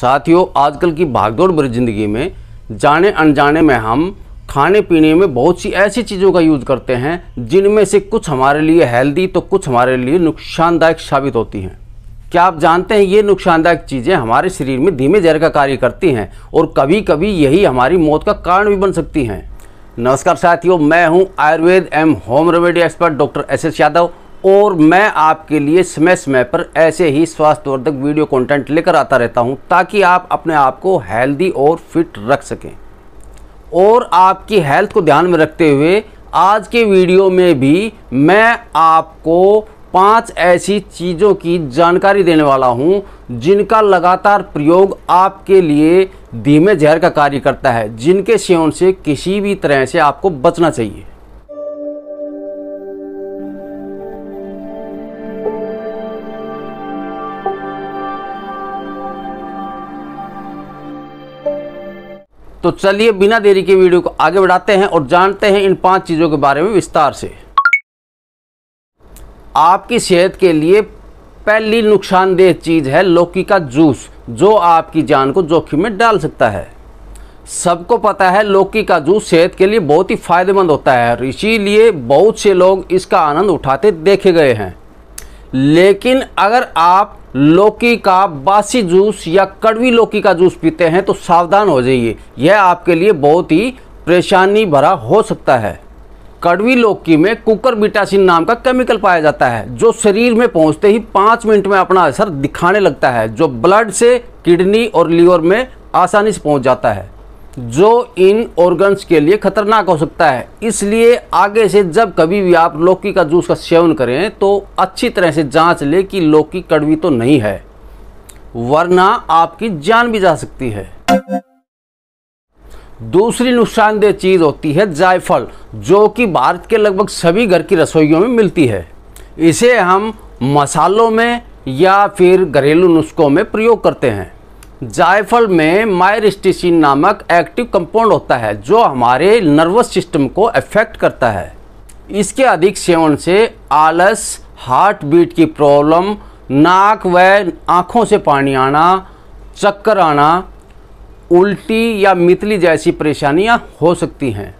साथियों आजकल की भागदौड़ भरी ज़िंदगी में जाने अनजाने में हम खाने पीने में बहुत सी ऐसी चीज़ों का यूज़ करते हैं जिनमें से कुछ हमारे लिए हेल्दी तो कुछ हमारे लिए नुकसानदायक साबित होती हैं क्या आप जानते हैं ये नुकसानदायक चीज़ें हमारे शरीर में धीमे जहर का कार्य करती हैं और कभी कभी यही हमारी मौत का कारण भी बन सकती हैं नमस्कार साथियों मैं हूं आयुर्वेद एम home remedy expert doctor S S Yadav और मैं आपके लिए समय समय पर ऐसे ही स्वास्थ्यवर्धक वीडियो कंटेंट लेकर आता रहता हूं ताकि आप अपने आप को हेल्दी और फिट रख सकें और आपकी हेल्थ को ध्यान में रखते हुए आज के वीडियो में भी मैं आपको पांच ऐसी चीज़ों की जानकारी देने वाला हूं जिनका लगातार प्रयोग आपके लिए धीमे जहर का कार्य करता है जिनके सेवन से किसी भी तरह से आपको बचना चाहिए तो चलिए बिना देरी के वीडियो को आगे बढ़ाते हैं और जानते हैं इन पांच चीज़ों के बारे में विस्तार से आपकी सेहत के लिए पहली नुकसानदेह चीज़ है लौकी का जूस जो आपकी जान को जोखिम में डाल सकता है सबको पता है लौकी का जूस सेहत के लिए बहुत ही फायदेमंद होता है और इसीलिए बहुत से लोग इसका आनंद उठाते देखे गए हैं लेकिन अगर आप लौकी का बासी जूस या कड़वी लौकी का जूस पीते हैं तो सावधान हो जाइए यह आपके लिए बहुत ही परेशानी भरा हो सकता है कड़वी लौकी में कुकर बिटासिन नाम का केमिकल पाया जाता है जो शरीर में पहुंचते ही पाँच मिनट में अपना असर दिखाने लगता है जो ब्लड से किडनी और लीवर में आसानी से पहुंच जाता है जो इन ऑर्गन्स के लिए खतरनाक हो सकता है इसलिए आगे से जब कभी भी आप लौकी का जूस का सेवन करें तो अच्छी तरह से जांच लें कि लौकी कड़वी तो नहीं है वरना आपकी जान भी जा सकती है दूसरी नुकसानदेह चीज़ होती है जायफल जो कि भारत के लगभग सभी घर की रसोइयों में मिलती है इसे हम मसालों में या फिर घरेलू नुस्खों में प्रयोग करते हैं जायफल में मायरिस्टिसिन नामक एक्टिव कंपाउंड होता है जो हमारे नर्वस सिस्टम को अफेक्ट करता है इसके अधिक सेवन से आलस हार्ट बीट की प्रॉब्लम नाक व आँखों से पानी आना चक्कर आना उल्टी या मितली जैसी परेशानियां हो सकती हैं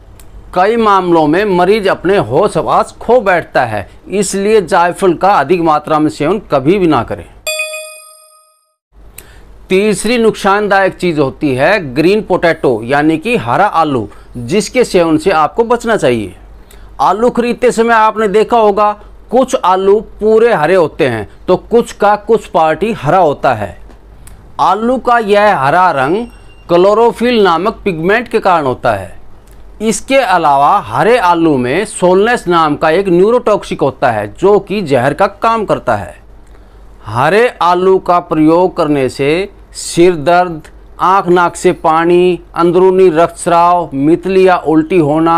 कई मामलों में मरीज अपने होश आवास खो बैठता है इसलिए जायफल का अधिक मात्रा में सेवन कभी भी ना करें तीसरी नुकसानदायक चीज़ होती है ग्रीन पोटैटो यानी कि हरा आलू जिसके सेवन से आपको बचना चाहिए आलू खरीदते समय आपने देखा होगा कुछ आलू पूरे हरे होते हैं तो कुछ का कुछ पार्टी हरा होता है आलू का यह हरा रंग क्लोरोफिल नामक पिगमेंट के कारण होता है इसके अलावा हरे आलू में सोलनेस नाम का एक न्यूरोटॉक्सिक होता है जो कि जहर का काम करता है हरे आलू का प्रयोग करने से सिर दर्द आँख नाक से पानी अंदरूनी रक्तस्राव मितली या उल्टी होना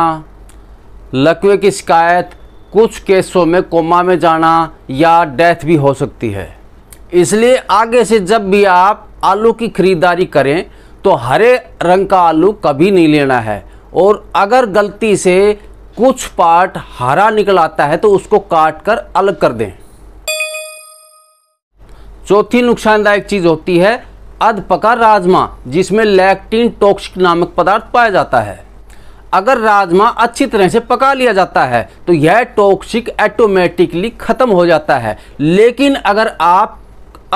लकवे की शिकायत कुछ केसों में कोमा में जाना या डेथ भी हो सकती है इसलिए आगे से जब भी आप आलू की खरीदारी करें तो हरे रंग का आलू कभी नहीं लेना है और अगर गलती से कुछ पार्ट हरा निकल आता है तो उसको काट कर अलग कर दें चौथी नुकसानदायक चीज़ होती है अधपका राजमा जिसमें लैक्टीन टॉक्सिक नामक पदार्थ पाया जाता है अगर राजमा अच्छी तरह से पका लिया जाता है तो यह टॉक्सिक ऑटोमेटिकली ख़त्म हो जाता है लेकिन अगर आप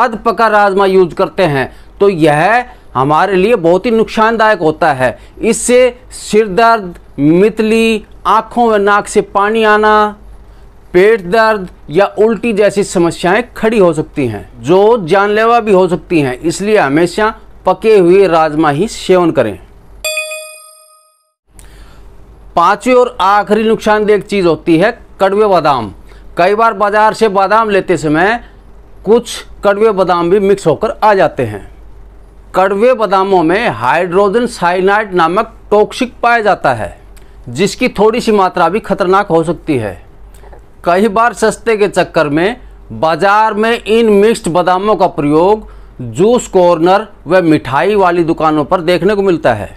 अध पका राजमा यूज करते हैं तो यह हमारे लिए बहुत ही नुकसानदायक होता है इससे सिर दर्द मितली आँखों व नाक से पानी आना पेट दर्द या उल्टी जैसी समस्याएं खड़ी हो सकती हैं जो जानलेवा भी हो सकती हैं इसलिए हमेशा पके हुए राजमा ही सेवन करें पांचवी और आखिरी नुकसानदेह चीज़ होती है कड़वे बादाम कई बार बाजार से बादाम लेते समय कुछ कड़वे बादाम भी मिक्स होकर आ जाते हैं कड़वे बादामों में हाइड्रोजन साइनाइड नामक टॉक्सिक पाया जाता है जिसकी थोड़ी सी मात्रा भी खतरनाक हो सकती है कई बार सस्ते के चक्कर में बाजार में इन मिक्स्ड बादामों का प्रयोग जूस कॉर्नर व मिठाई वाली दुकानों पर देखने को मिलता है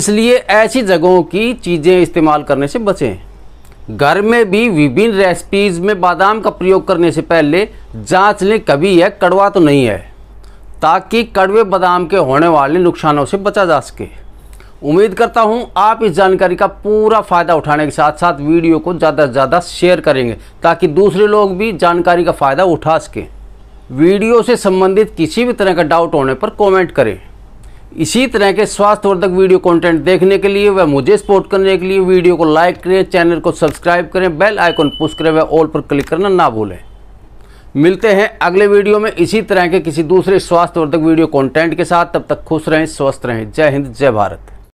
इसलिए ऐसी जगहों की चीज़ें इस्तेमाल करने से बचें घर में भी विभिन्न रेसिपीज़ में बादाम का प्रयोग करने से पहले जांच लें कभी यह कड़वा तो नहीं है ताकि कड़वे बादाम के होने वाले नुकसानों से बचा जा सके उम्मीद करता हूं आप इस जानकारी का पूरा फ़ायदा उठाने के साथ साथ वीडियो को ज़्यादा से ज़्यादा शेयर करेंगे ताकि दूसरे लोग भी जानकारी का फ़ायदा उठा सकें वीडियो से संबंधित किसी भी तरह का डाउट होने पर कमेंट करें इसी तरह के स्वास्थ्यवर्धक वीडियो कंटेंट देखने के लिए व मुझे सपोर्ट करने के लिए वीडियो को लाइक करें चैनल को सब्सक्राइब करें बेल आइकॉन पुश करें व ऑल पर क्लिक करना ना भूलें मिलते हैं अगले वीडियो में इसी तरह के किसी दूसरे स्वास्थ्यवर्धक वीडियो कंटेंट के साथ तब तक खुश रहें स्वस्थ रहें जय हिंद जय भारत